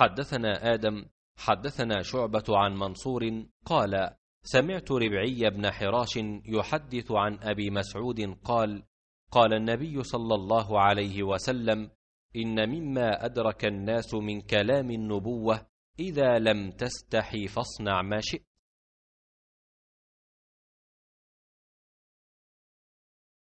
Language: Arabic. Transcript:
حدثنا آدم حدثنا شعبة عن منصور قال سمعت ربعي بن حراش يحدث عن أبي مسعود قال قال النبي صلى الله عليه وسلم إن مما أدرك الناس من كلام النبوة إذا لم تستحي فاصنع ما شئت